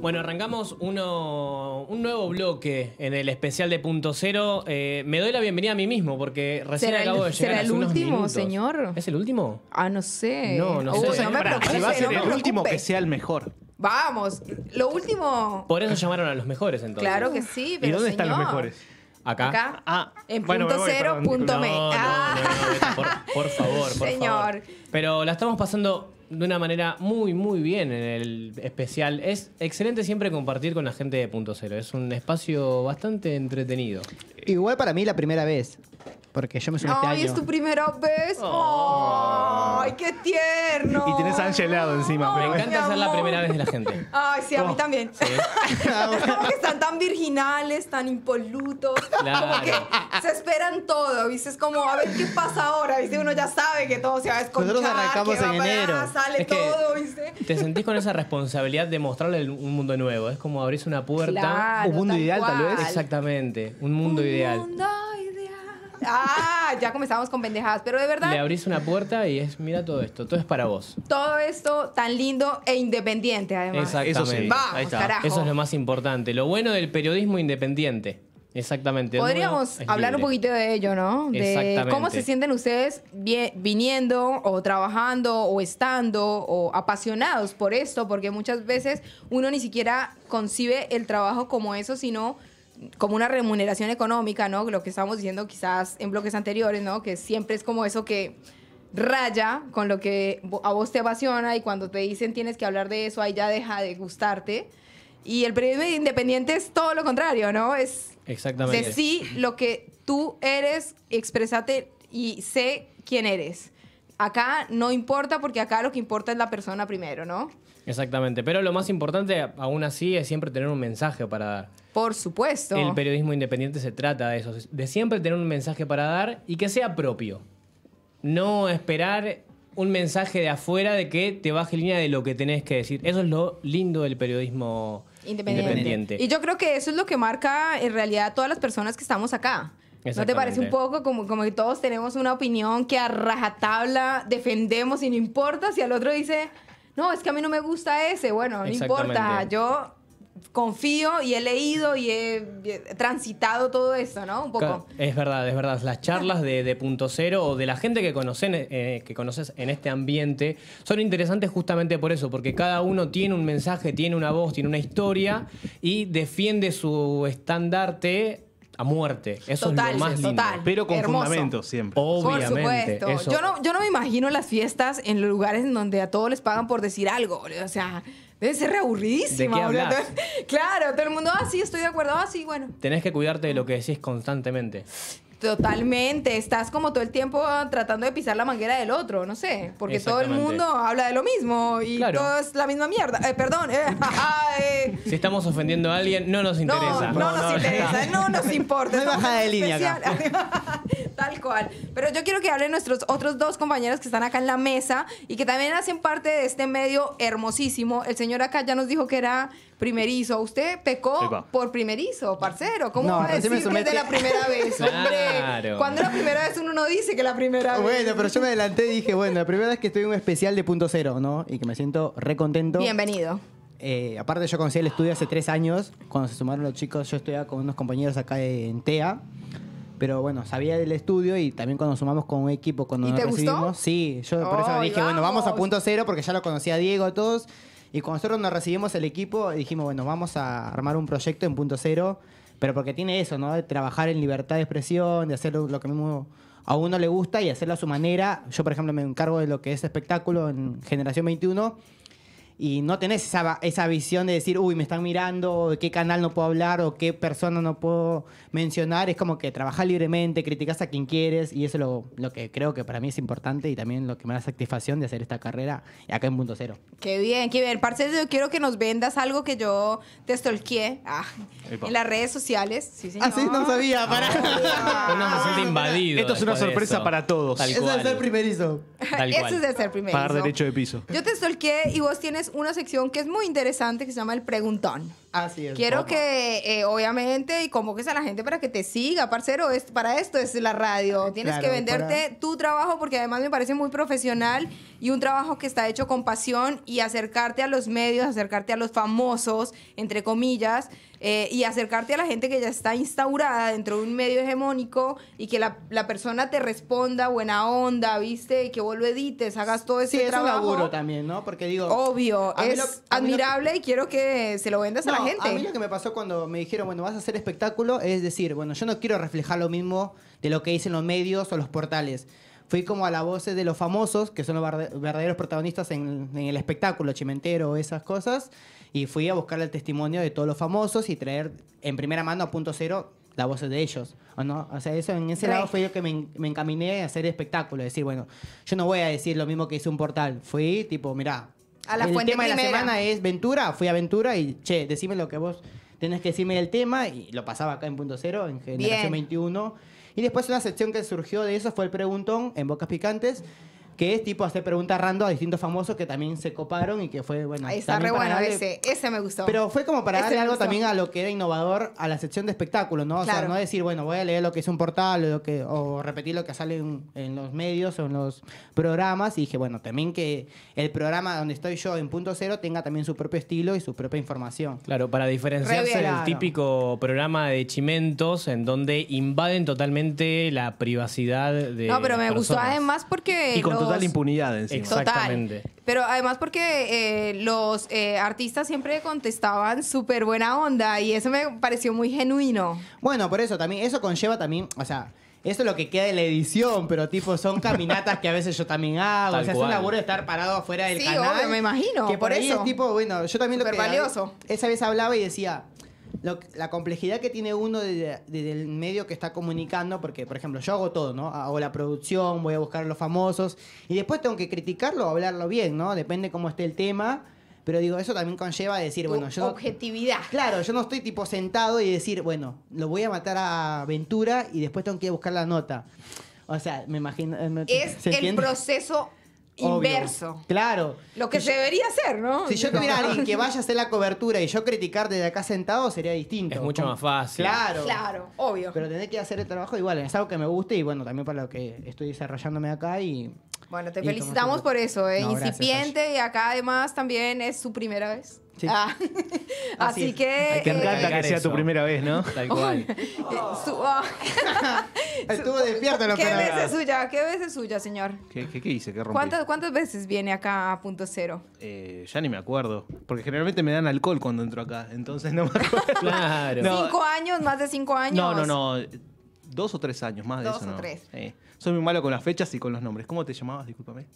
Bueno, arrancamos un nuevo bloque en el especial de Punto Cero. Eh, me doy la bienvenida a mí mismo porque recién acabo de llegar. ¿Será el último, señor? ¿Es el último? Ah, no sé. No, no sé. No me preocupes, si va a ser el último, que sea el mejor. Vamos, lo último. Por eso llamaron a los mejores entonces. Claro que sí, pero. ¿Y dónde están los mejores? Acá. Acá. Ah, en punto cero, punto me. por, favor, Señor. Pero la estamos pasando de una manera muy, muy bien en el especial. Es excelente siempre compartir con la gente de Punto Cero. Es un espacio bastante entretenido. Igual para mí la primera vez porque yo me sumé este ¡Ay, es tu primera vez! Oh. ¡Ay, qué tierno! Y tienes a Angelado encima. me encanta ser la primera vez de la gente. Ay, sí, a mí también. como que están tan virginales, tan impolutos. Claro. Como que se esperan todo, ¿viste? Es como, a ver qué pasa ahora, ¿viste? Uno ya sabe que todo se va a esconder. Nosotros arrancamos que va para, enero. Sale todo, ¿viste? Te sentís con esa responsabilidad de mostrarle un mundo nuevo. Es como abrís una puerta. un mundo ideal, tal vez. Exactamente, un mundo ideal. Ah, ya comenzamos con pendejadas, pero de verdad. Le abrís una puerta y es, mira todo esto, todo es para vos. Todo esto tan lindo e independiente, además. Exactamente. Eso, Carajo. Eso es lo más importante. Lo bueno del periodismo independiente. Exactamente. Podríamos hablar un poquito de ello, ¿no? De cómo se sienten ustedes viniendo o trabajando o estando o apasionados por esto, porque muchas veces uno ni siquiera concibe el trabajo como eso, sino como una remuneración económica, ¿no? Lo que estábamos diciendo quizás en bloques anteriores, ¿no? Que siempre es como eso que raya con lo que a vos te apasiona y cuando te dicen tienes que hablar de eso, ahí ya deja de gustarte. Y el periodismo independiente es todo lo contrario, ¿no? Es Exactamente. sí lo que tú eres, expresate y sé quién eres. Acá no importa porque acá lo que importa es la persona primero, ¿no? Exactamente, pero lo más importante aún así es siempre tener un mensaje para dar. Por supuesto. El periodismo independiente se trata de eso, de siempre tener un mensaje para dar y que sea propio. No esperar un mensaje de afuera de que te baje línea de lo que tenés que decir. Eso es lo lindo del periodismo independiente. Y yo creo que eso es lo que marca en realidad a todas las personas que estamos acá. ¿No te parece un poco como, como que todos tenemos una opinión que a rajatabla defendemos y no importa si al otro dice, no, es que a mí no me gusta ese. Bueno, no importa, yo confío y he leído y he transitado todo eso, ¿no? Un poco. Es verdad, es verdad. Las charlas de, punto cero o de la gente que, conocen, eh, que conoces en este ambiente son interesantes justamente por eso, porque cada uno tiene un mensaje, tiene una voz, tiene una historia y defiende su estandarte a muerte. Eso es lo más lindo. pero con fundamento siempre. Obviamente. Por Yo, no, yo no me imagino las fiestas en los lugares en donde a todos les pagan por decir algo. O sea, debe ser reaburridísima. ¿De qué claro, todo el mundo, ah, sí, estoy de acuerdo, ah, sí, bueno. Tenés que cuidarte de lo que decís constantemente. Totalmente, estás como todo el tiempo tratando de pisar la manguera del otro, no sé, porque todo el mundo habla de lo mismo y claro. es la misma mierda. Eh, perdón. Eh, si estamos ofendiendo a alguien, no nos interesa. No, nos interesa, no nos importa. No de línea Tal cual. Pero yo quiero que hablen nuestros otros dos compañeros que están acá en la mesa y que también hacen parte de este medio hermosísimo. El señor acá ya nos dijo que era primerizo. Usted pecó por primerizo, parcero. ¿Cómo no, va a decir de la primera vez? Hombre, claro. cuando la primera vez uno no dice que la primera vez. Bueno, pero yo me adelanté y dije, bueno, la primera vez que estoy en un especial de punto cero, ¿no? Y que me siento recontento. Bienvenido. Eh, aparte yo conocí el estudio hace tres años, cuando se sumaron los chicos, yo estudiaba con unos compañeros acá en TEA. Pero bueno, sabía del estudio y también cuando sumamos con un equipo, cuando nos te sí, yo por eso oh, dije, bueno, vamos a punto cero porque ya lo conocía Diego a todos. Y cuando nosotros nos recibimos el equipo, dijimos, bueno, vamos a armar un proyecto en punto cero, pero porque tiene eso, ¿no? De trabajar en libertad de expresión, de hacer lo que a uno le gusta y hacerlo a su manera. Yo, por ejemplo, me encargo de lo que es espectáculo en Generación 21 y no tenés esa, esa visión de decir, uy, me están mirando, de qué canal no puedo hablar o qué persona no puedo mencionar. Es como que trabajar libremente, criticas a quien quieres y eso es lo, lo, que creo que para mí es importante y también lo que me da satisfacción de hacer esta carrera acá en Punto Cero. Qué bien, qué bien. Parce, yo quiero que nos vendas algo que yo te estolqué ah, en las redes sociales. Sí, Ah, sí, no sabía. Ah, para. Ah. Esto es una sorpresa para todos. es el ser primerizo. Eso es de ser primerizo. Pagar derecho de piso. Yo te estolqué y vos tienes una sección que es muy interesante que se llama El Preguntón. Quiero que, eh, obviamente, y convoques a la gente para que te siga, parcero. para esto es la radio. Ah, Tienes que venderte tu trabajo porque además me parece muy profesional y un trabajo que está hecho con pasión y acercarte a los medios, acercarte a los famosos, entre comillas, eh, y acercarte a la gente que ya está instaurada dentro de un medio hegemónico y que la, persona te responda buena onda, ¿viste? Y que vos lo edites, hagas todo ese trabajo. es un también, ¿no? Porque digo... Obvio, es admirable y quiero que se lo vendas a la gente. A mí lo que me pasó cuando me dijeron, bueno, vas a hacer espectáculo, es decir, bueno, yo no quiero reflejar lo mismo de lo que dicen los medios o los portales. Fui como a la voz de los famosos, que son los verdaderos protagonistas en, el espectáculo, Chimentero, esas cosas, y fui a buscar el testimonio de todos los famosos y traer en primera mano a punto cero la voz de ellos. ¿o no? O sea, eso en ese lado fue yo que me, me, encaminé a hacer espectáculo. Decir, bueno, yo no voy a decir lo mismo que hice un portal. Fui tipo, mirá, el tema de la semana es Ventura, fui a Ventura y, che, decime lo que vos tenés que decirme del tema y lo pasaba acá en Punto Cero, en Generación 21. Y después una sección que surgió de eso fue el preguntón en Bocas Picantes que es tipo hacer preguntas random a distintos famosos que también se coparon y que fue, bueno. está re bueno ese, ese me gustó. Pero fue como para hacer algo también a lo que era innovador a la sección de espectáculos, ¿no? O sea, no decir, bueno, voy a leer lo que es un portal o, repetir lo que sale en, los medios o en los programas. Y dije, bueno, también que el programa donde estoy yo en punto cero tenga también su propio estilo y su propia información. Claro, para diferenciarse del típico programa de Chimentos en donde invaden totalmente la privacidad de. No, pero me gustó además porque la impunidad encima. Exactamente. Pero además porque eh, los eh, artistas siempre contestaban súper buena onda y eso me pareció muy genuino. Bueno, por eso también, eso conlleva también, o sea, eso es lo que queda de la edición, pero tipo son caminatas que a veces yo también hago. o sea, es un laburo estar parado afuera del canal. me imagino. Que por, eso es tipo, bueno, yo también lo que valioso. esa vez hablaba y decía, la complejidad que tiene uno desde, medio que está comunicando, porque, por ejemplo, yo hago todo, ¿no? Hago la producción, voy a buscar a los famosos, y después tengo que criticarlo o hablarlo bien, ¿no? Depende cómo esté el tema. Pero digo, eso también conlleva decir, bueno, yo. Objetividad. claro, yo no estoy tipo sentado y decir, bueno, lo voy a matar a Ventura y después tengo que ir a buscar la nota. O sea, me imagino. Eh, es el proceso inverso. Claro. Lo que se debería hacer, ¿no? Si yo tuviera alguien que vaya a hacer la cobertura y yo criticar desde acá sentado sería distinto. Es mucho más fácil. Claro. Claro, obvio. Pero tener que hacer el trabajo igual, es algo que me guste y bueno, también para lo que estoy desarrollándome acá y... Bueno, te felicitamos por eso, ¿eh? Incipiente y acá además también es su primera vez. Ah. así, que. Te encanta eh, que sea tu primera vez, ¿no? Tal cual. Eh, oh. Estuvo despierto Estuvo despierta ¿Qué veces suya? ¿Qué veces suya, señor? ¿Qué, hice? ¿Qué rompí? ¿Cuántas, ¿Cuántas veces viene acá a punto cero? Eh, ya ni me acuerdo. Porque generalmente me dan alcohol cuando entro acá. Entonces no me acuerdo. claro. ¿Cinco años? ¿Más de cinco años? No, no, no dos o tres años más de eso. Dos o tres. soy muy malo con las fechas y con los nombres. ¿Cómo te llamabas? Discúlpame.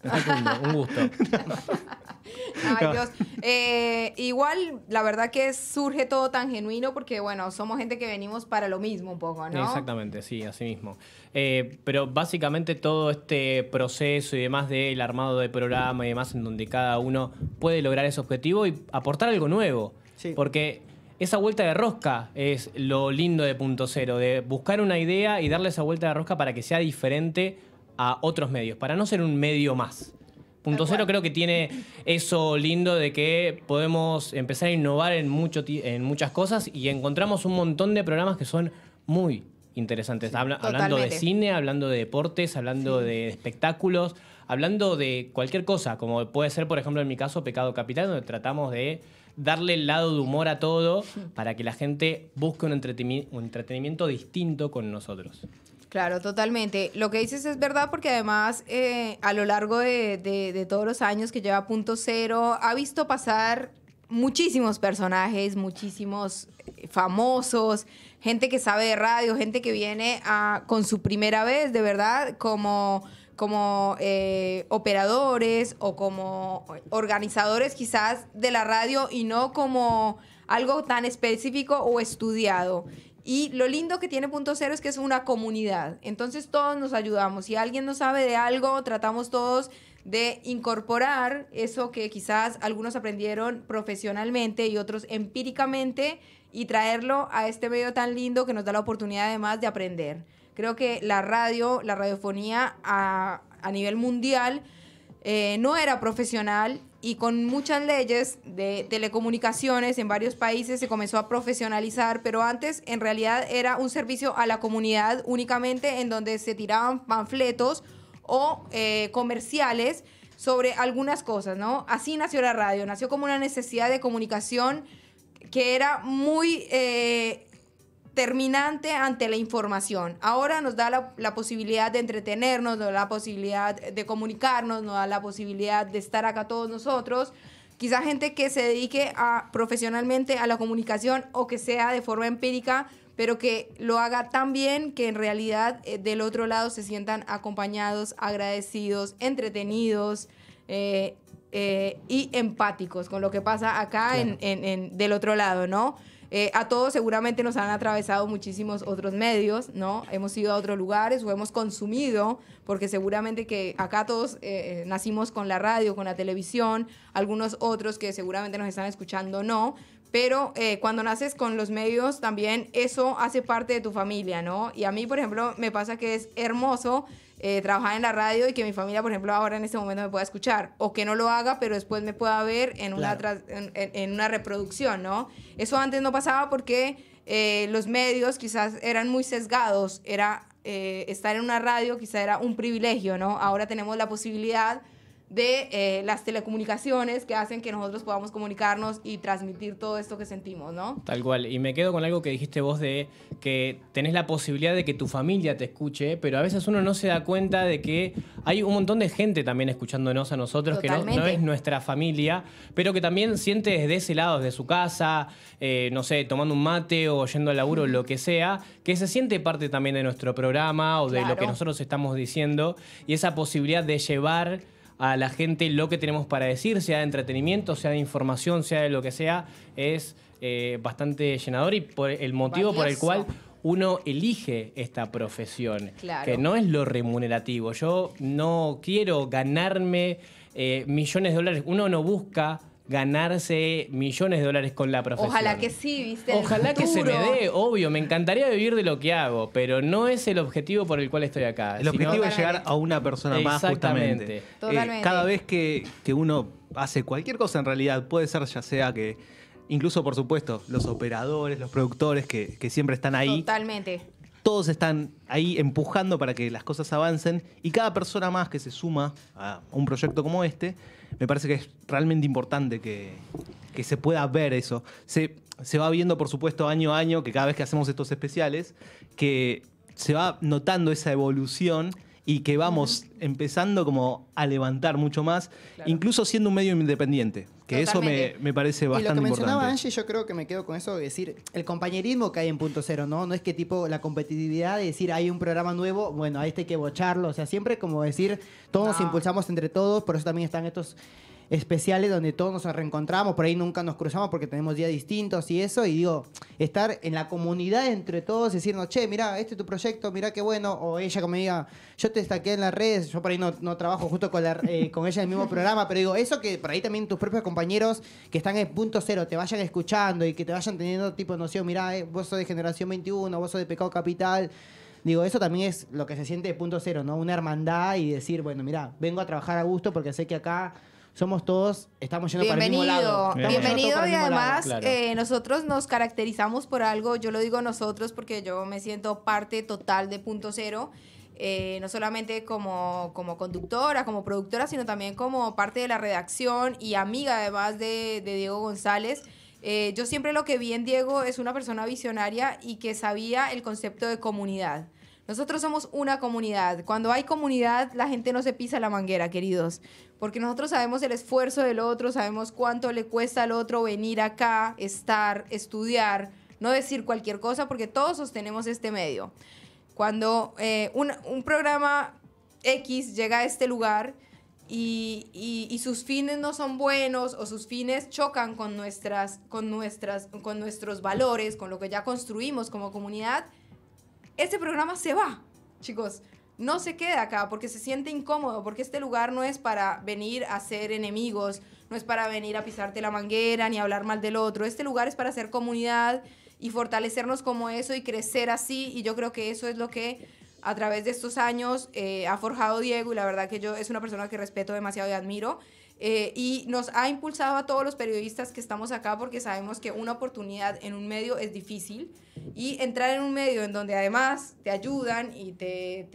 un gusto. Ay, Dios. Eh, igual, la verdad que surge todo tan genuino porque, bueno, somos gente que venimos para lo mismo un poco, ¿no? Exactamente, sí, así mismo. Eh, pero básicamente todo este proceso y demás del armado de programa y demás, en donde cada uno puede lograr ese objetivo y aportar algo nuevo. Sí. Porque esa vuelta de rosca es lo lindo de Punto Cero, de buscar una idea y darle esa vuelta de rosca para que sea diferente a otros medios, para no ser un medio más. Punto Cero creo que tiene eso lindo de que podemos empezar a innovar en, en muchas cosas y encontramos un montón de programas que son muy interesantes. hablando de cine, hablando de deportes, hablando de espectáculos, hablando de cualquier cosa, como puede ser, por ejemplo, en mi caso, Pecado Capital, donde tratamos de darle el lado de humor a todo para que la gente busque un, entretenimiento distinto con nosotros. Claro, totalmente. Lo que dices es verdad porque además eh, a lo largo de, todos los años que lleva Punto Cero ha visto pasar muchísimos personajes, muchísimos eh, famosos, gente que sabe de radio, gente que viene con su primera vez, de verdad, como como eh, operadores o como organizadores quizás de la radio y no como algo tan específico o estudiado. Y lo lindo que tiene Punto Cero es que es una comunidad. Entonces todos nos ayudamos. Si alguien no sabe de algo, tratamos todos de incorporar eso que quizás algunos aprendieron profesionalmente y otros empíricamente y traerlo a este medio tan lindo que nos da la oportunidad además de aprender. Creo que la radio, la radiofonía a, nivel mundial eh, no era profesional y con muchas leyes de telecomunicaciones en varios países se comenzó a profesionalizar, pero antes en realidad era un servicio a la comunidad únicamente en donde se tiraban panfletos o eh, comerciales sobre algunas cosas, ¿no? Así nació la radio, nació como una necesidad de comunicación que era muy eh, terminante ante la información. Ahora nos da la, posibilidad de entretenernos, nos da la posibilidad de comunicarnos, nos da la posibilidad de estar acá todos nosotros. Quizá gente que se dedique a, profesionalmente a la comunicación o que sea de forma empírica, pero que lo haga tan bien que en realidad eh, del otro lado se sientan acompañados, agradecidos, entretenidos. Eh, eh, y empáticos con lo que pasa acá en, del otro lado, ¿no? Eh, a todos seguramente nos han atravesado muchísimos otros medios, ¿no? Hemos ido a otros lugares o hemos consumido, porque seguramente que acá todos eh, eh, nacimos con la radio, con la televisión, algunos otros que seguramente nos están escuchando no, pero cuando naces con los medios también eso hace parte de tu familia, ¿no? Y a mí, por ejemplo, me pasa que es hermoso eh, trabajar en la radio y que mi familia, por ejemplo, ahora en este momento me pueda escuchar. O que no lo haga, pero después me pueda ver en una, una reproducción, ¿no? Eso antes no pasaba porque eh, los medios quizás eran muy sesgados. Era eh, estar en una radio, quizás era un privilegio, ¿no? Ahora tenemos la posibilidad de eh, las telecomunicaciones que hacen que nosotros podamos comunicarnos y transmitir todo esto que sentimos, ¿no? Tal cual. Y me quedo con algo que dijiste vos de que tenés la posibilidad de que tu familia te escuche, pero a veces uno no se da cuenta de que hay un montón de gente también escuchándonos a nosotros que no, es nuestra familia, pero que también siente desde ese lado, desde su casa, eh, no sé, tomando un mate o yendo al laburo, lo que sea, que se siente parte también de nuestro programa o de lo que nosotros estamos diciendo y esa posibilidad de llevar a la gente lo que tenemos para decir, sea de entretenimiento, sea de información, sea de lo que sea, es eh, bastante llenador y por el motivo por el cual uno elige esta profesión, que no es lo remunerativo. Yo no quiero ganarme eh, millones de dólares, uno no busca ganarse millones de dólares con la profesión. Ojalá que sí, viste. Ojalá que se me dé, obvio, me encantaría vivir de lo que hago, pero no es el objetivo por el cual estoy acá. El objetivo es llegar a una persona más justamente. Eh, Totalmente. cada vez que, que uno hace cualquier cosa en realidad, puede ser ya sea que incluso por supuesto los operadores, los productores que, que siempre están ahí. Totalmente todos están ahí empujando para que las cosas avancen y cada persona más que se suma a un proyecto como este, me parece que es realmente importante que, se pueda ver eso. Se, se va viendo, por supuesto, año a año, que cada vez que hacemos estos especiales, que se va notando esa evolución y que vamos empezando como a levantar mucho más, incluso siendo un medio independiente, que eso me, parece bastante importante. lo que mencionaba Angie, yo creo que me quedo con eso decir, el compañerismo que hay en Punto Cero, ¿no? No es que tipo la competitividad de decir, hay un programa nuevo, bueno, a este hay que bocharlo, o sea, siempre como decir, todos nos impulsamos entre todos, por eso también están estos especiales donde todos nos reencontramos, por ahí nunca nos cruzamos porque tenemos días distintos y eso, y digo, estar en la comunidad entre todos, decirnos, che, mira, este es tu proyecto, mira qué bueno, o ella como diga, yo te destaqué en las redes, yo por ahí no, trabajo justo con, la, eh, con ella en el mismo programa, pero digo, eso que por ahí también tus propios compañeros que están en punto cero te vayan escuchando y que te vayan teniendo tipo noción, mira, eh, vos sos de generación 21, vos sos de pecado capital. Digo, eso también es lo que se siente de punto cero, ¿no? Una hermandad y decir, bueno, mira, vengo a trabajar a gusto porque sé que acá somos todos, estamos yendo para el mismo lado. bienvenido y además eh, nosotros nos caracterizamos por algo, yo lo digo nosotros porque yo me siento parte total de Punto Cero. Eh, no solamente como, como conductora, como productora, sino también como parte de la redacción y amiga además de, de Diego González. Eh, yo siempre lo que vi en Diego es una persona visionaria y que sabía el concepto de comunidad. Nosotros somos una comunidad. Cuando hay comunidad, la gente no se pisa la manguera, queridos. Porque nosotros sabemos el esfuerzo del otro, sabemos cuánto le cuesta al otro venir acá, estar, estudiar, no decir cualquier cosa, porque todos sostenemos este medio. Cuando eh, un, programa X llega a este lugar, y, y, sus fines no son buenos o sus fines chocan con, nuestras, con, nuestras, con nuestros valores, con lo que ya construimos como comunidad, ese programa se va, chicos. No se queda acá porque se siente incómodo, porque este lugar no es para venir a ser enemigos, no es para venir a pisarte la manguera ni hablar mal del otro. Este lugar es para hacer comunidad y fortalecernos como eso y crecer así. Y yo creo que eso es lo que a través de estos años eh, ha forjado Diego y la verdad que yo es una persona que respeto demasiado y admiro. Eh, y nos ha impulsado a todos los periodistas que estamos acá porque sabemos que una oportunidad en un medio es difícil y entrar en un medio en donde además te ayudan y te,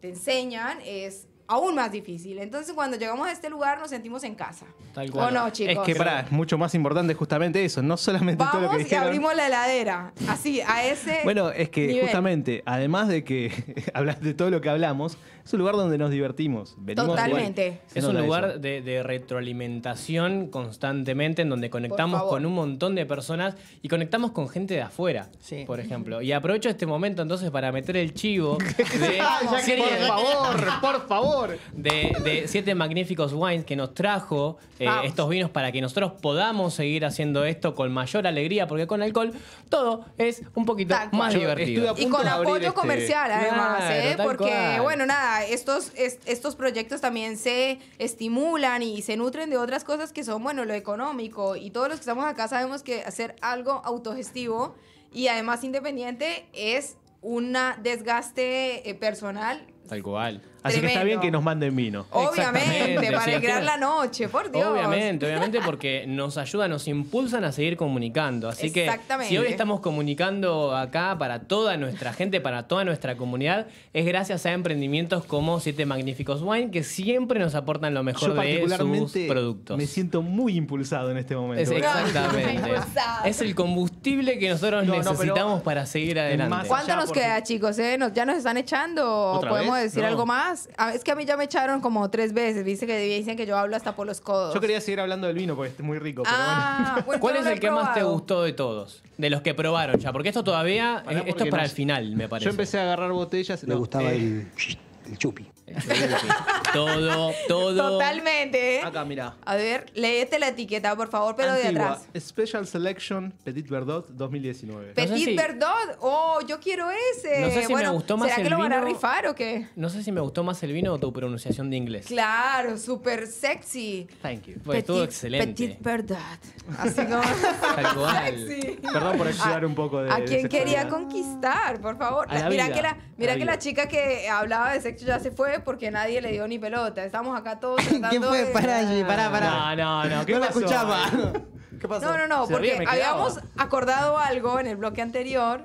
te enseñan es aún más difícil. Entonces, cuando llegamos a este lugar, nos sentimos en casa. Tal cual. ¿O no, chicos? Es que, para, es mucho más importante justamente eso, no solamente todo lo que dijeron. y abrimos la heladera, así, a ese Bueno, es que justamente, además de que hablas de todo lo que hablamos, es un lugar donde nos divertimos. Totalmente. Es un lugar de, retroalimentación constantemente, en donde conectamos con un montón de personas y conectamos con gente de afuera, por ejemplo. Y aprovecho este momento entonces para meter el chivo de... por favor, por favor. De, siete magníficos wines que nos trajo eh, estos vinos para que nosotros podamos seguir haciendo esto con mayor alegría, porque con alcohol todo es un poquito más divertido. Y con apoyo este- comercial, además, ¿eh? porque, bueno, nada, estos, estos proyectos también se estimulan y se nutren de otras cosas que son, bueno, lo económico. Y todos los que estamos acá sabemos que hacer algo autogestivo y además independiente es un desgaste eh, personal. Tal cual. Así que está bien que nos manden vino. Obviamente, para alegrar la noche, por Dios. Obviamente, obviamente, porque nos ayuda, nos impulsan a seguir comunicando. Así que si hoy estamos comunicando acá para toda nuestra gente, para toda nuestra comunidad, es gracias a emprendimientos como Siete Magníficos Wine, que siempre nos aportan lo mejor para de sus productos. Me siento muy impulsado en este momento. exactamente. es el combustible que nosotros necesitamos para seguir adelante. ¿Cuánto nos queda, chicos? Eh? ¿Ya nos están echando? ¿Podemos decir algo más? es que a mí ya me echaron como tres veces. que dicen que yo hablo hasta por los codos. Yo quería seguir hablando del vino porque es muy rico. Ah, ¿Cuál es el que más te gustó de todos? De los que probaron ya. Porque esto todavía. Eh, esto es para el final, me parece. Yo empecé a agarrar botellas. Me gustaba eh. el, el chupi todo, todo. Totalmente. Acá, mira. A ver, leete la etiqueta, por favor, pero de atrás. Special Selection Petit Verdot 2019. Petit Verdot, oh, yo quiero ese. No sé si me gustó más ¿será el que lo van a rifar o qué? No sé si me gustó más el vino o tu pronunciación de inglés. Claro, súper sexy. Thank you. Fue pues, todo excelente. Petit Verdot. Así como. Perdón por ayudar un poco de. A quien quería conquistar, por favor. mira que, la, mira que la chica que hablaba de sexo ya se fue porque nadie le dio ni pelota. Estamos acá todos tratando ¿Quién fue? De... Pará, allí, ah. pará, No, no, no. ¿Qué no escuchaba. ¿Qué pasó? No, no, no, porque habíamos acordado algo en el bloque anterior.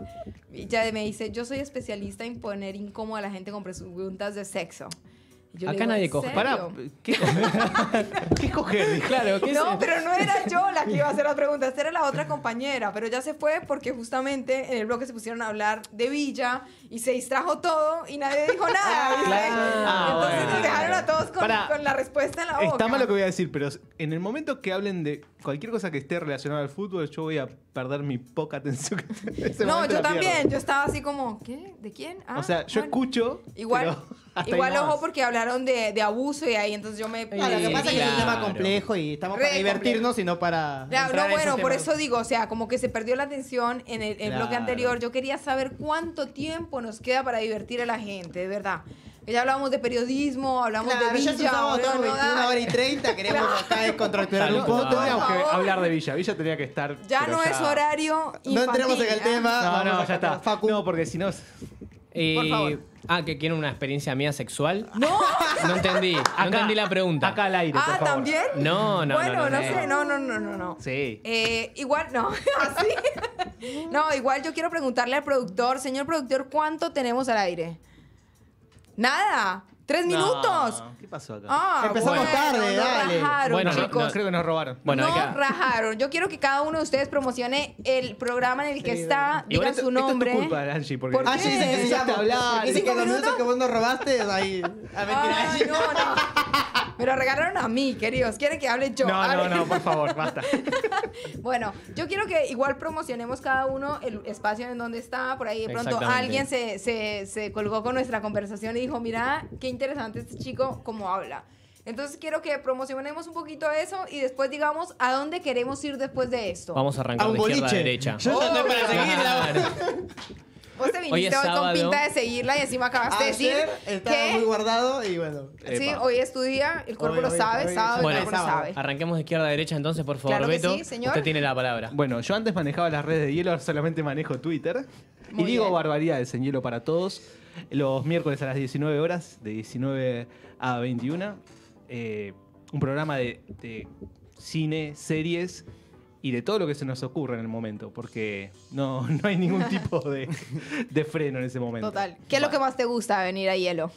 Y ya me dice, yo soy especialista en poner incómoda a la gente con preguntas de sexo. Acá nadie coge. ¿qué coger? ¿Qué coger? Claro, No, pero no era yo la que iba a hacer las preguntas, era la otra compañera, pero ya se fue porque justamente en el bloque se pusieron a hablar de Villa y se distrajo todo y nadie dijo nada. Ah, Entonces dejaron a todos con, con, la respuesta en la boca. Está mal lo que voy a decir, pero en el momento que hablen de cualquier cosa que esté relacionada al fútbol, yo voy a perder mi poca atención. no, yo también, yo estaba así como, ¿qué? ¿De quién? Ah, o sea, yo escucho. Igual, igual ojo porque hablaron de, de, abuso y ahí entonces yo me... lo que pasa es que es un tema complejo y estamos para divertirnos y no para... Claro, no, bueno, por eso digo, o sea, como que se perdió la atención en el, bloque anterior. Yo quería saber cuánto tiempo nos queda para divertir a la gente, de verdad. Ya hablábamos de periodismo, hablábamos de Villa. Ya estamos todo 21 hora y treinta? queremos acá descontracturar un poco. hablar de Villa. Villa tenía que estar. Ya no es horario. no entremos en el ¿ah? tema. No, no, ya, está. No, porque si no. Eh, por favor. Ah, que quieren una experiencia mía sexual. No, no entendí. no entendí la pregunta. Acá al aire. Ah, favor. ¿también? No, no. Bueno, no, no, no sé, no, no, no, no, no. Sí. Eh, igual, no. Así. no, igual yo quiero preguntarle al productor, señor productor, ¿cuánto tenemos al aire? Nada. ¡Tres minutos! ¿Qué pasó acá? Ah, Empezamos tarde, dale. rajaron, Bueno, chicos. creo que nos robaron. Bueno, no rajaron. Yo quiero que cada uno de ustedes promocione el programa en el que está, digan su nombre. Esto es tu culpa, Angie, ¿Por sí, qué? que hablar. que cinco los minutos que vos nos robaste, ahí. Ah, a Ay, no, no. Me lo regalaron a mí, queridos. Quieren que hable yo. No, no, no, por favor, basta. Bueno, yo quiero que igual promocionemos cada uno el espacio en donde está. Por ahí de pronto alguien se, se- se colgó con nuestra conversación y dijo, mira, qué interesante este chico como habla. Entonces quiero que promocionemos un poquito eso y después digamos a dónde queremos ir después de esto. Vamos a arrancar a de izquierda a derecha. Yo oh, estoy para seguirla. Vos te viniste hoy, con pinta de seguirla y encima acabaste de decir estaba que... muy guardado y bueno. Sí, hoy es tu día, el cuerpo lo sabe, sábado bueno, el cuerpo lo sabe. Arranquemos de izquierda a derecha entonces, por favor, claro Beto. Sí, señor. Usted tiene la palabra. Bueno, yo antes manejaba las redes de hielo, ahora solamente manejo Twitter. y digo barbaridades en hielo para todos los miércoles a las 19 horas, de 19 a 21. Eh, un programa de, cine, series y de todo lo que se nos ocurre en el momento, porque no, hay ningún tipo de, de freno en ese momento. Total. ¿Qué es lo que más te gusta venir a hielo?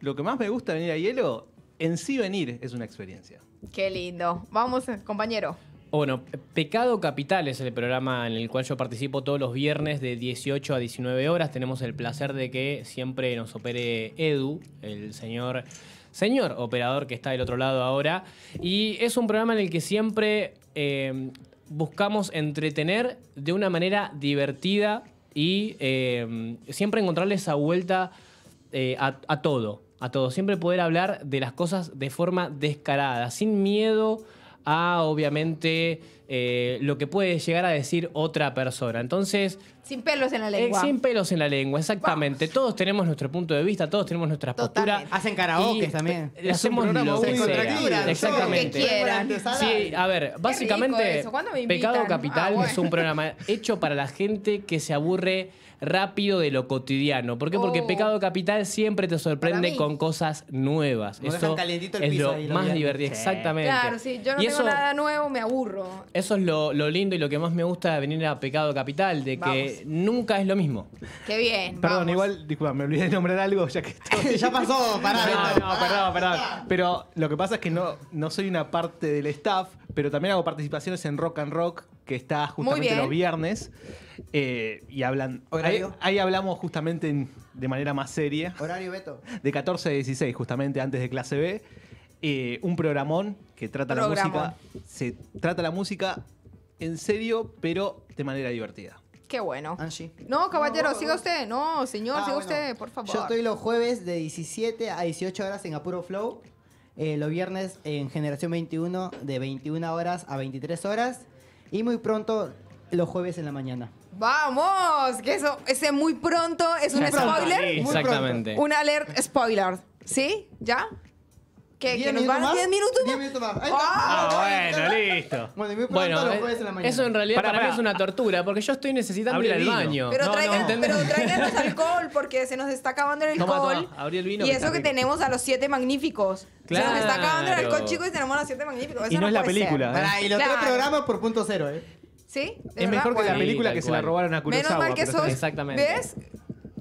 Lo que más me gusta venir a hielo, en sí venir es una experiencia. Qué lindo. Vamos, compañero bueno, Pecado Capital es el programa en el cual yo participo todos los viernes de 18 a 19 horas. Tenemos el placer de que siempre nos opere Edu, el señor señor operador que está del otro lado ahora. Y es un programa en el que siempre em, buscamos entretener de una manera divertida y em, siempre encontrarle esa vuelta eh, a, a, todo, a todo. Siempre poder hablar de las cosas de forma descarada, sin miedo a obviamente eh, lo que puede llegar a decir otra persona. Entonces... Sin pelos en la eh, lengua. sin pelos en la lengua, exactamente. Todos tenemos nuestro punto de vista, todos tenemos nuestra postura. Hacen karaoke también. Eh, hacemos lo que Exactamente. sí, a ver, básicamente, Pecado Capital ah, es un programa hecho para la gente que se aburre rápido de lo cotidiano. ¿Por qué? Porque oh. Pecado Capital siempre te sorprende con cosas nuevas. eso es lo, más divertido, exactamente. Claro, sí, yo no y tengo nada nuevo, me aburro. Eso es lo, lindo y lo que más me gusta de venir a Pecado Capital, de que nunca es lo mismo. Qué bien. Perdón, igual, disculpa, me olvidé de nombrar algo ya que ya pasó, pará. No, no, perdón, perdón. Pero lo que pasa es que no, no soy una parte del staff, pero también hago participaciones en Rock and Rock que está justamente los viernes. Eh, y hablan. Ahí, hablamos justamente de manera más seria. Horario, Beto. De 14 a 16, justamente antes de clase B. Eh, un programón que trata la música. Se trata la música en serio, pero de manera divertida. Qué bueno. Ah, no, caballero, siga usted. No, señor, ah, siga usted, por favor. Yo estoy los jueves de 17 a 18 horas en Apuro Flow. Eh, los viernes en Generación 21 de 21 horas a 23 horas. Y muy pronto, los jueves en la mañana. ¡Vamos! Que eso, ese muy pronto es un spoiler. Exactamente. Un alert spoiler. ¿Sí? ¿Ya? ¿Qué? ¿Que nos van 10 minutos más? 10 minutos más. Ah, bueno, listo. Bueno, y los jueves en la mañana. eso en realidad para, mí es una tortura, porque yo estoy necesitando ir el al baño. Pero, No, traigan, no, alcohol porque se nos está acabando el alcohol. y eso que tenemos a los 7 magníficos. Se nos está acabando el alcohol, chicos, y tenemos a los siete magníficos. Y no es la película, ¿eh? y los tres programas por punto cero, ¿eh? ¿Sí? Es mejor que la película que se la robaron a Menos mal que Exactamente. ¿Ves?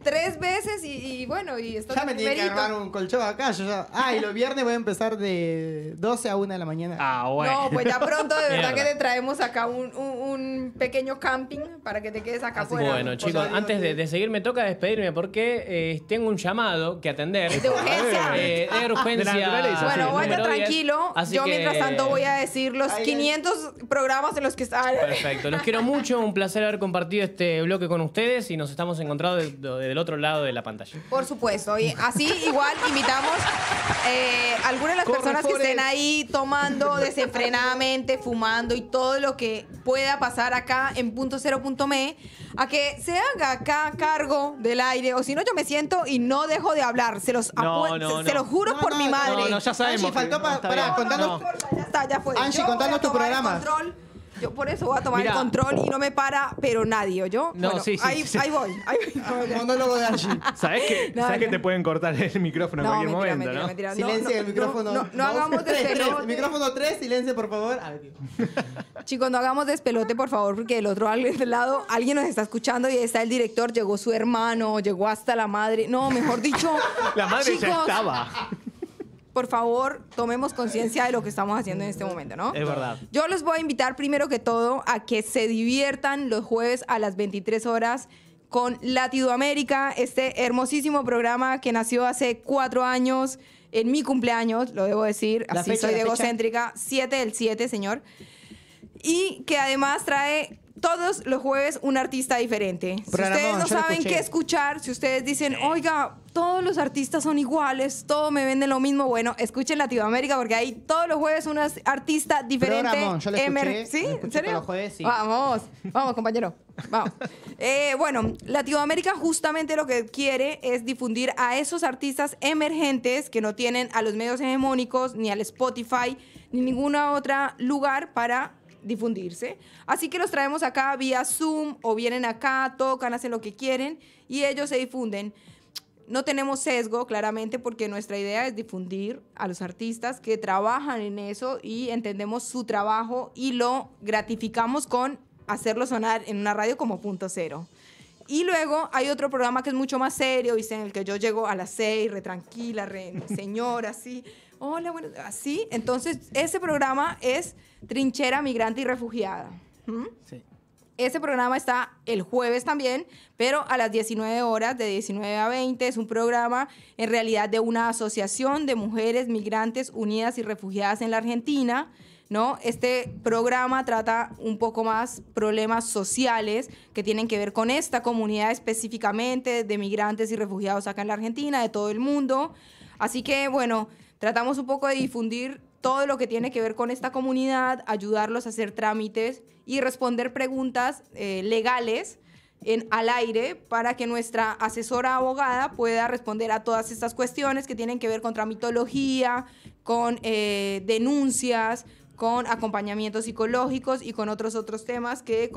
tres veces y, y bueno, y primerito. Ya me tiene que un colchón acá. Yo ya... Ah, y los viernes voy a empezar de 12 a 1 de la mañana. Ah, bueno. No, pues ya pronto de verdad que te traemos acá un, pequeño camping para que te quedes acá afuera. Bueno, chicos, antes de, seguir me toca despedirme porque eh, tengo un llamado que atender. De urgencia. Eh, de urgencia. bueno, tranquilo. Yo mientras tanto voy a decir los 500 programas en los que está. Perfecto. Los quiero mucho. Un placer haber compartido este bloque con ustedes y nos estamos encontrando desde otro lado de la pantalla. Por supuesto. Y así igual invitamos eh, algunas de las personas que estén ahí tomando desenfrenadamente, fumando y todo lo que pueda pasar acá en punto cero punto me a que se haga acá cargo del aire. O si no, yo me siento y no dejo de hablar. Se los, se, los juro por mi madre. No, faltó para, contanos tu programa por eso voy a tomar el control y no me para, pero nadie, ¿yo? ahí, ahí voy. Monólogo de ¿Sabes que, ¿sabes que te pueden cortar el micrófono en cualquier momento, no? Silencio el micrófono. No, hagamos despelote. Micrófono 3, silencio, por favor. Ah, chicos, no hagamos despelote, por favor, porque del otro lado alguien nos está escuchando y está el director, llegó su hermano, llegó hasta la madre. No, mejor dicho. La madre ya estaba por favor, tomemos conciencia de lo que estamos haciendo en este momento, ¿no? Es verdad. Yo los voy a invitar primero que todo a que se diviertan los jueves a las 23 horas con Latinoamérica, este hermosísimo programa que nació hace cuatro años, en mi cumpleaños, lo debo decir, así soy egocéntrica, 7 del 7, señor y que además trae todos los jueves un artista diferente. Si ustedes no saben qué escuchar, si ustedes dicen, oiga, todos los artistas son iguales, todo me vende lo mismo, bueno, escuchen Latinoamérica porque ahí todos los jueves un artista diferente. Ramón, yo escuché, ¿Sí? ¿En serio? Los jueves, sí. Vamos, vamos, compañero. Vamos. Eh, bueno, Latinoamérica justamente lo que quiere es difundir a esos artistas emergentes que no tienen a los medios hegemónicos, ni al Spotify, ni ningún otro lugar para difundirse. Así que los traemos acá vía Zoom o vienen acá, tocan, hacen lo que quieren y ellos se difunden. No tenemos sesgo, claramente, porque nuestra idea es difundir a los artistas que trabajan en eso y entendemos su trabajo y lo gratificamos con hacerlo sonar en una radio como punto cero. Y luego hay otro programa que es mucho más serio, ¿viste? en el que yo llego a las seis, retranquila, tranquila, re señora, así hola, bueno, así. Entonces, ese programa es Trinchera Migrante y Refugiada. ¿Mm? Sí. Ese programa está el jueves también, pero a las 19 horas, de 19 a 20. Es un programa en realidad de una asociación de mujeres migrantes unidas y refugiadas en la Argentina. ¿No? Este programa trata un poco más problemas sociales que tienen que ver con esta comunidad específicamente de migrantes y refugiados acá en la Argentina, de todo el mundo. Así que bueno, Tratamos un poco de difundir todo lo que tiene que ver con esta comunidad, ayudarlos a hacer trámites y responder preguntas eh, legales en, al aire para que nuestra asesora abogada pueda responder a todas estas cuestiones que tienen que ver con tramitología, con eh, denuncias, con acompañamientos psicológicos y con otros otros temas que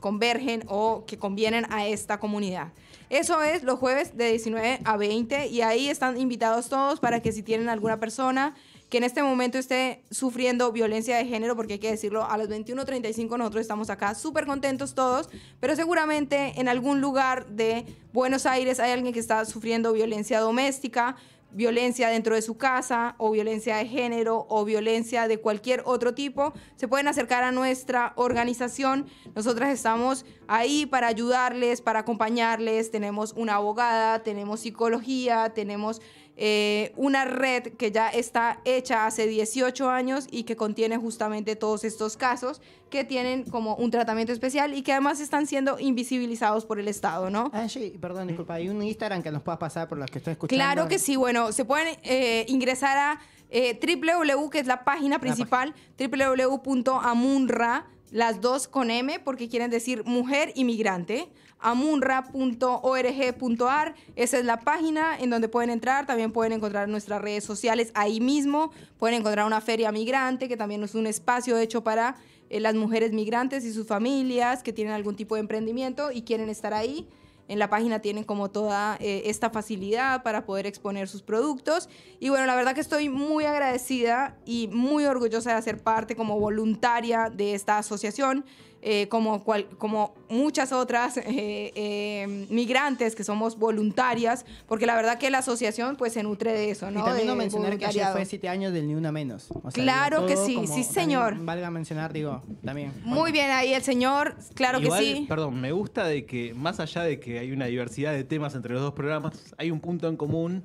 convergen o que convienen a esta comunidad. Eso es los jueves de 19 a 20 y ahí están invitados todos para que si tienen alguna persona que en este momento esté sufriendo violencia de género, porque hay que decirlo, a las 21.35 nosotros estamos acá súper contentos todos, pero seguramente en algún lugar de Buenos Aires hay alguien que está sufriendo violencia doméstica, violencia dentro de su casa o violencia de género o violencia de cualquier otro tipo, se pueden acercar a nuestra organización. Nosotras estamos ahí para ayudarles, para acompañarles. Tenemos una abogada, tenemos psicología, tenemos eh, una red que ya está hecha hace 18 años y que contiene justamente todos estos casos que tienen como un tratamiento especial y que además están siendo invisibilizados por el Estado, ¿no? Ah, sí, perdón, disculpa, hay un Instagram que nos puedas pasar por los que estoy escuchando. Claro que sí, bueno, se pueden eh, ingresar a www, eh, que es la página principal, www.amunra, las dos con M, porque quieren decir mujer inmigrante amunra.org.ar. Esa es la página en donde pueden entrar. También pueden encontrar nuestras redes sociales ahí mismo. Pueden encontrar una feria migrante, que también es un espacio hecho para eh, las mujeres migrantes y sus familias que tienen algún tipo de emprendimiento y quieren estar ahí. En la página tienen como toda eh, esta facilidad para poder exponer sus productos. Y bueno, la verdad que estoy muy agradecida y muy orgullosa de hacer parte como voluntaria de esta asociación eh, como, como muchas otras eh, eh, migrantes que somos voluntarias, porque la verdad que la asociación pues se nutre de eso, ¿no? Y también no mencionar que ayer fue siete años del Ni Una Menos. claro que sí, sí señor. Valga mencionar, digo, también. Muy bien ahí el señor, claro que sí. Perdón, me gusta de que más allá de que hay una diversidad de temas entre los dos programas, hay un punto en común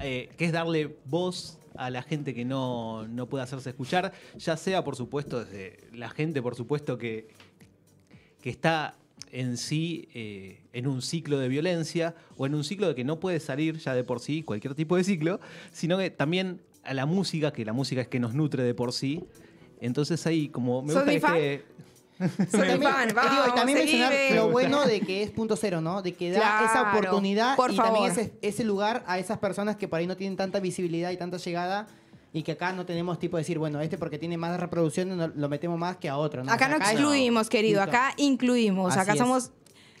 que es darle voz a la gente que no, no, puede hacerse escuchar, ya sea por supuesto desde la gente, por supuesto, que, que está en sí eh, en un ciclo de violencia o en un ciclo de que no puede salir ya de por sí cualquier tipo de ciclo, sino que también a la música, que la música es que nos nutre de por sí. Entonces ahí como me gusta también mencionar lo bueno de que es punto cero, ¿no? De que da esa oportunidad y también ese, ese lugar a esas personas que por ahí no tienen tanta visibilidad y tanta llegada y que acá no tenemos tipo de decir, bueno, este porque tiene más reproducción lo metemos más que a otro. Acá, no excluimos, querido, acá incluimos, acá somos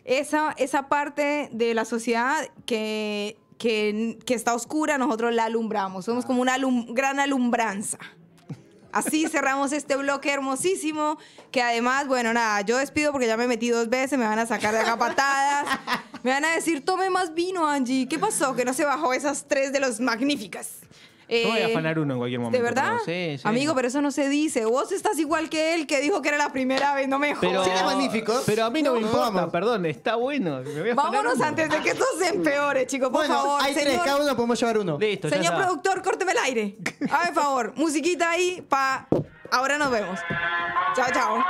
esa, esa parte de la sociedad que, que, que está oscura, nosotros la alumbramos, somos como una gran alumbranza. Así cerramos este bloque hermosísimo, que además, bueno, nada, yo despido porque ya me metí dos veces, me van a sacar de acá patadas, me van a decir, tome más vino, Angie, ¿qué pasó? Que no se bajó esas tres de los magníficas. Eh, voy a eh, afanar uno en cualquier momento. ¿De verdad? sí, sí. Amigo, pero eso no se dice. Vos estás igual que él que dijo que era la primera vez, no me jodas. Pero, magnífico. Pero a mí no, me importa, perdón, está bueno. Vámonos antes de que esto se empeore, chicos, por favor. Hay señor, tres, cada uno podemos llevar uno. Listo, Señor productor, córteme el aire. A ver, favor, musiquita ahí pa Ahora nos vemos. Chao, chao.